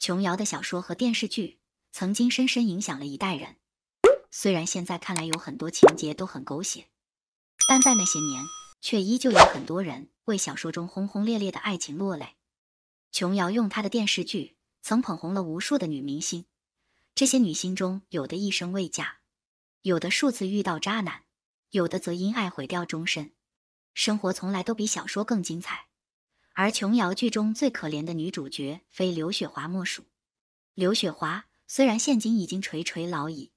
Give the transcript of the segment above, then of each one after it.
琼瑶的小说和电视剧曾经深深影响了一代人，虽然现在看来有很多情节都很狗血，但在那些年却依旧有很多人为小说中轰轰烈烈的爱情落泪。琼瑶用她的电视剧曾捧红了无数的女明星，这些女星中有的一生未嫁，有的数次遇到渣男，有的则因爱毁掉终身。生活从来都比小说更精彩。而琼瑶剧中最可怜的女主角，非刘雪华莫属。刘雪华虽然现今已经垂垂老矣，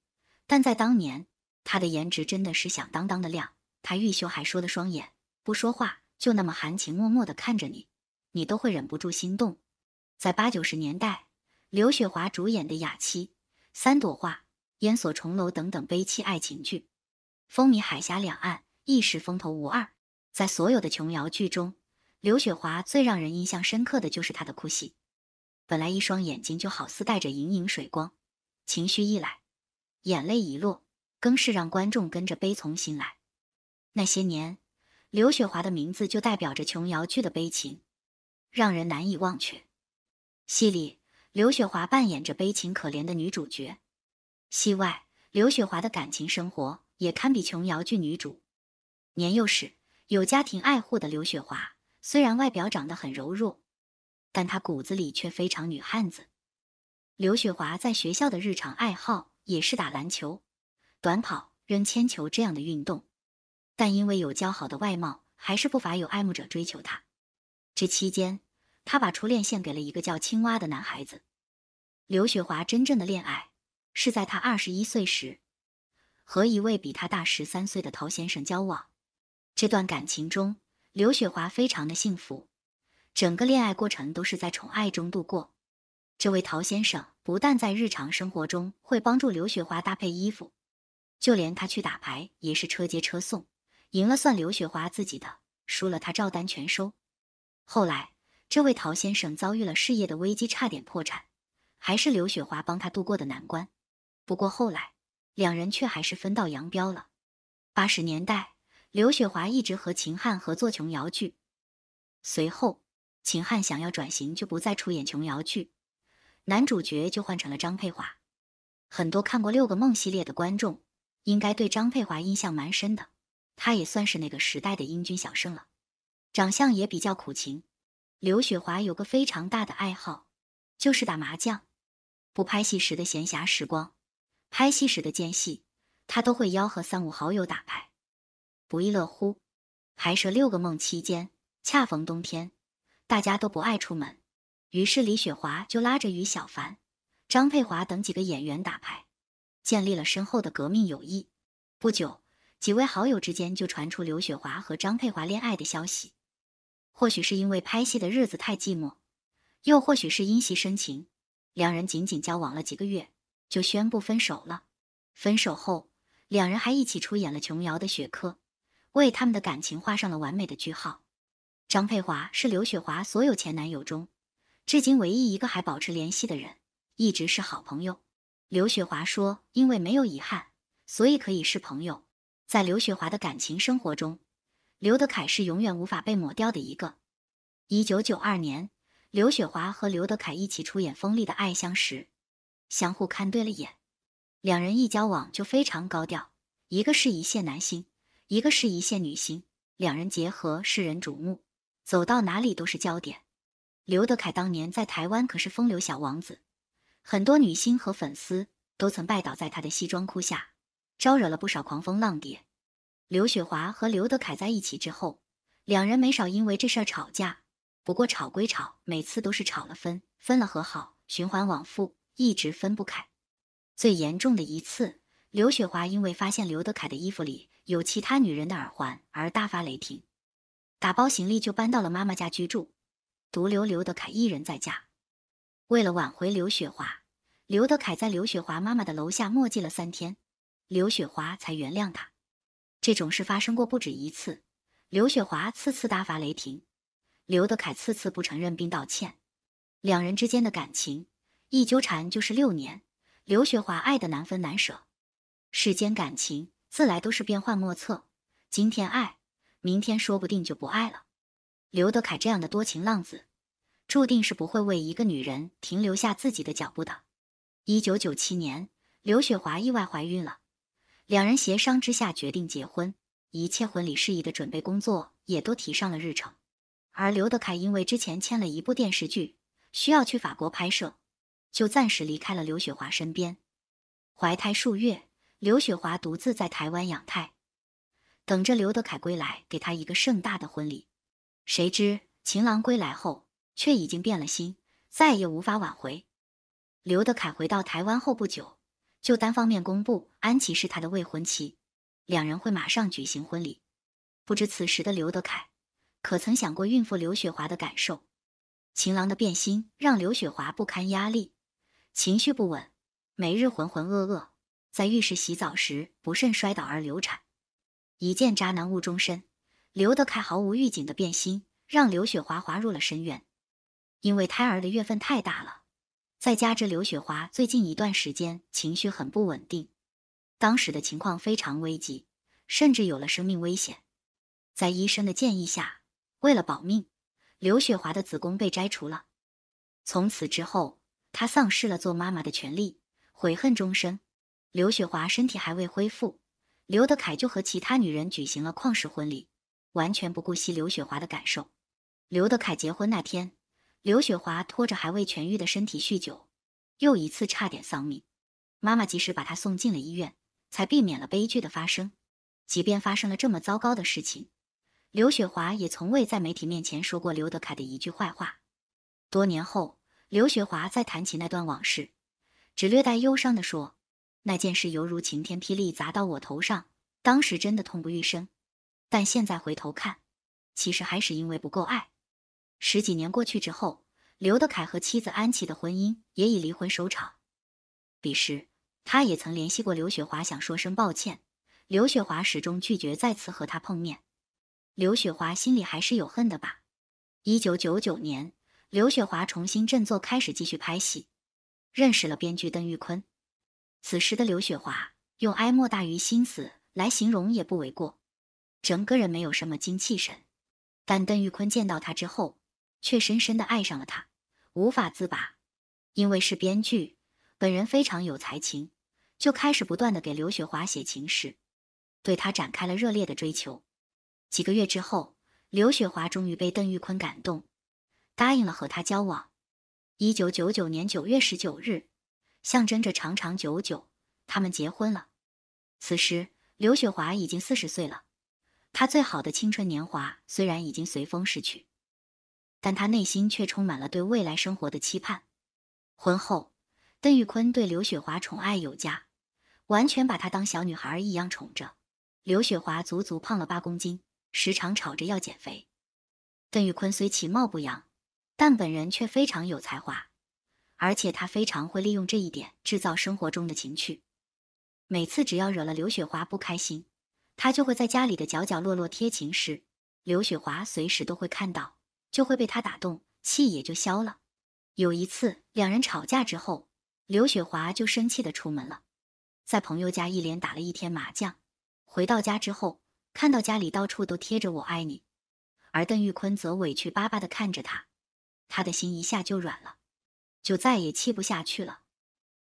但在当年，她的颜值真的是响当当的亮。她玉秀还说的双眼不说话，就那么含情脉脉的看着你，你都会忍不住心动。在八九十年代，刘雪华主演的《哑妻》《三朵花》《烟锁重楼》等等悲凄爱情剧，风靡海峡两岸，一时风头无二。在所有的琼瑶剧中，刘雪华最让人印象深刻的就是她的哭戏，本来一双眼睛就好似带着盈盈水光，情绪一来，眼泪一落，更是让观众跟着悲从心来。那些年，刘雪华的名字就代表着琼瑶剧的悲情，让人难以忘却。戏里，刘雪华扮演着悲情可怜的女主角；戏外，刘雪华的感情生活也堪比琼瑶剧女主。年幼时有家庭爱护的刘雪华。虽然外表长得很柔弱，但她骨子里却非常女汉子。刘雪华在学校的日常爱好也是打篮球、短跑、扔铅球这样的运动，但因为有姣好的外貌，还是不乏有爱慕者追求她。这期间，她把初恋献给了一个叫青蛙的男孩子。刘雪华真正的恋爱是在她二十一岁时，和一位比她大十三岁的陶先生交往。这段感情中。刘雪华非常的幸福，整个恋爱过程都是在宠爱中度过。这位陶先生不但在日常生活中会帮助刘雪华搭配衣服，就连他去打牌也是车接车送，赢了算刘雪华自己的，输了他照单全收。后来，这位陶先生遭遇了事业的危机，差点破产，还是刘雪华帮他度过的难关。不过后来，两人却还是分道扬镳了。八十年代。刘雪华一直和秦汉合作琼瑶剧，随后秦汉想要转型，就不再出演琼瑶剧，男主角就换成了张佩华。很多看过《六个梦》系列的观众应该对张佩华印象蛮深的，他也算是那个时代的英俊小生了，长相也比较苦情。刘雪华有个非常大的爱好，就是打麻将。不拍戏时的闲暇时光，拍戏时的间隙，他都会邀和三五好友打牌。不亦乐乎。拍摄六个梦期间，恰逢冬天，大家都不爱出门，于是李雪华就拉着于小凡、张佩华等几个演员打牌，建立了深厚的革命友谊。不久，几位好友之间就传出刘雪华和张佩华恋爱的消息。或许是因为拍戏的日子太寂寞，又或许是因戏生情，两人仅仅交往了几个月就宣布分手了。分手后，两人还一起出演了琼瑶的《雪珂》。为他们的感情画上了完美的句号。张佩华是刘雪华所有前男友中，至今唯一一个还保持联系的人，一直是好朋友。刘雪华说：“因为没有遗憾，所以可以是朋友。”在刘雪华的感情生活中，刘德凯是永远无法被抹掉的一个。一九九二年，刘雪华和刘德凯一起出演《锋利的爱》相识，相互看对了眼，两人一交往就非常高调。一个是一线男星。一个是一线女星，两人结合，世人瞩目，走到哪里都是焦点。刘德凯当年在台湾可是风流小王子，很多女星和粉丝都曾拜倒在他的西装裤下，招惹了不少狂风浪蝶。刘雪华和刘德凯在一起之后，两人没少因为这事儿吵架，不过吵归吵，每次都是吵了分，分了和好，循环往复，一直分不开。最严重的一次，刘雪华因为发现刘德凯的衣服里。有其他女人的耳环而大发雷霆，打包行李就搬到了妈妈家居住，独留刘德凯一人在家。为了挽回刘雪华，刘德凯在刘雪华妈妈的楼下墨迹了三天，刘雪华才原谅他。这种事发生过不止一次，刘雪华次次大发雷霆，刘德凯次次不承认并道歉，两人之间的感情一纠缠就是六年，刘雪华爱的难分难舍。世间感情。自来都是变幻莫测，今天爱，明天说不定就不爱了。刘德凯这样的多情浪子，注定是不会为一个女人停留下自己的脚步的。一九九七年，刘雪华意外怀孕了，两人协商之下决定结婚，一切婚礼事宜的准备工作也都提上了日程。而刘德凯因为之前签了一部电视剧，需要去法国拍摄，就暂时离开了刘雪华身边。怀胎数月。刘雪华独自在台湾养胎，等着刘德凯归来，给她一个盛大的婚礼。谁知情郎归来后，却已经变了心，再也无法挽回。刘德凯回到台湾后不久，就单方面公布安琪是他的未婚妻，两人会马上举行婚礼。不知此时的刘德凯，可曾想过孕妇刘雪华的感受？情郎的变心让刘雪华不堪压力，情绪不稳，每日浑浑噩噩。在浴室洗澡时不慎摔倒而流产，一见渣男误终身。刘德凯毫无预警的变心，让刘雪华滑入了深渊。因为胎儿的月份太大了，再加之刘雪华最近一段时间情绪很不稳定，当时的情况非常危急，甚至有了生命危险。在医生的建议下，为了保命，刘雪华的子宫被摘除了。从此之后，她丧失了做妈妈的权利，悔恨终生。刘雪华身体还未恢复，刘德凯就和其他女人举行了旷世婚礼，完全不顾惜刘雪华的感受。刘德凯结婚那天，刘雪华拖着还未痊愈的身体酗酒，又一次差点丧命。妈妈及时把他送进了医院，才避免了悲剧的发生。即便发生了这么糟糕的事情，刘雪华也从未在媒体面前说过刘德凯的一句坏话。多年后，刘雪华再谈起那段往事，只略带忧伤地说。那件事犹如晴天霹雳砸到我头上，当时真的痛不欲生。但现在回头看，其实还是因为不够爱。十几年过去之后，刘德凯和妻子安琪的婚姻也以离婚收场。彼时，他也曾联系过刘雪华，想说声抱歉。刘雪华始终拒绝再次和他碰面。刘雪华心里还是有恨的吧？一九九九年，刘雪华重新振作，开始继续拍戏，认识了编剧邓玉坤。此时的刘雪华用“哀莫大于心死”来形容也不为过，整个人没有什么精气神。但邓玉坤见到她之后，却深深的爱上了她，无法自拔。因为是编剧，本人非常有才情，就开始不断的给刘雪华写情诗，对她展开了热烈的追求。几个月之后，刘雪华终于被邓玉坤感动，答应了和他交往。一九九九年九月十九日。象征着长长久久，他们结婚了。此时，刘雪华已经四十岁了，她最好的青春年华虽然已经随风逝去，但她内心却充满了对未来生活的期盼。婚后，邓玉坤对刘雪华宠爱有加，完全把她当小女孩儿一样宠着。刘雪华足足胖了八公斤，时常吵着要减肥。邓玉坤虽其貌不扬，但本人却非常有才华。而且他非常会利用这一点制造生活中的情趣，每次只要惹了刘雪华不开心，他就会在家里的角角落落贴情诗，刘雪华随时都会看到，就会被他打动，气也就消了。有一次两人吵架之后，刘雪华就生气的出门了，在朋友家一连打了一天麻将，回到家之后看到家里到处都贴着“我爱你”，而邓玉坤则委屈巴巴的看着他，他的心一下就软了。就再也气不下去了。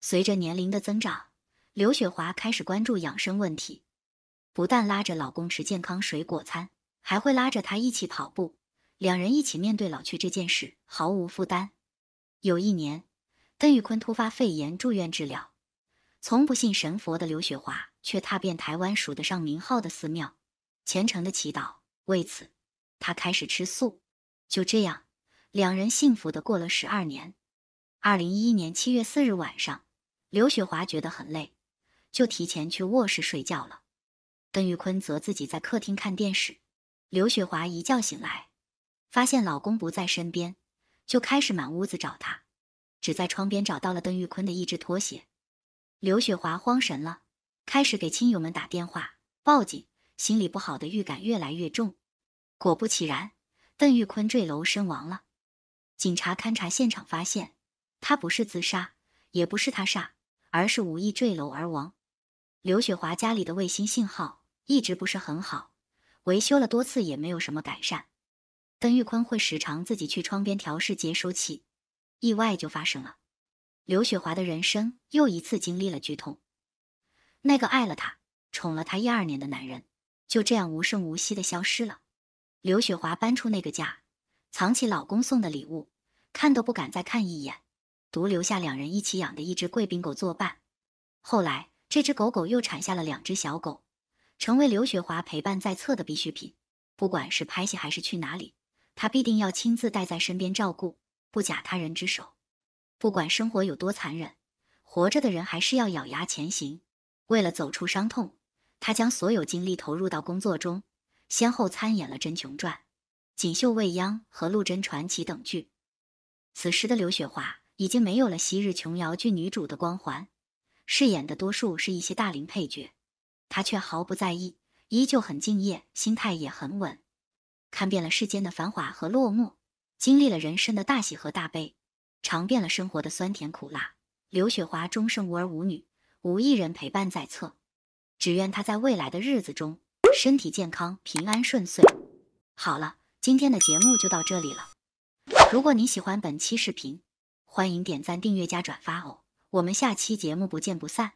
随着年龄的增长，刘雪华开始关注养生问题，不但拉着老公吃健康水果餐，还会拉着他一起跑步，两人一起面对老去这件事，毫无负担。有一年，邓玉坤突发肺炎住院治疗，从不信神佛的刘雪华却踏遍台湾数得上名号的寺庙，虔诚的祈祷。为此，他开始吃素。就这样，两人幸福的过了十二年。二零一一年七月四日晚上，刘雪华觉得很累，就提前去卧室睡觉了。邓玉坤则自己在客厅看电视。刘雪华一觉醒来，发现老公不在身边，就开始满屋子找他，只在窗边找到了邓玉坤的一只拖鞋。刘雪华慌神了，开始给亲友们打电话报警，心里不好的预感越来越重。果不其然，邓玉坤坠楼身亡了。警察勘查现场发现。他不是自杀，也不是他杀，而是无意坠楼而亡。刘雪华家里的卫星信号一直不是很好，维修了多次也没有什么改善。邓玉坤会时常自己去窗边调试接收器，意外就发生了。刘雪华的人生又一次经历了剧痛，那个爱了她、宠了她一二年的男人，就这样无声无息地消失了。刘雪华搬出那个家，藏起老公送的礼物，看都不敢再看一眼。独留下两人一起养的一只贵宾狗作伴。后来，这只狗狗又产下了两只小狗，成为刘雪华陪伴在侧的必需品。不管是拍戏还是去哪里，他必定要亲自带在身边照顾，不假他人之手。不管生活有多残忍，活着的人还是要咬牙前行。为了走出伤痛，他将所有精力投入到工作中，先后参演了《真穷传》《锦绣未央》和《陆贞传奇》等剧。此时的刘雪华。已经没有了昔日琼瑶剧女主的光环，饰演的多数是一些大龄配角，她却毫不在意，依旧很敬业，心态也很稳。看遍了世间的繁华和落寞，经历了人生的大喜和大悲，尝遍了生活的酸甜苦辣。刘雪华终生无儿无女，无一人陪伴在侧，只愿她在未来的日子中身体健康，平安顺遂。好了，今天的节目就到这里了。如果你喜欢本期视频，欢迎点赞、订阅加转发哦！我们下期节目不见不散。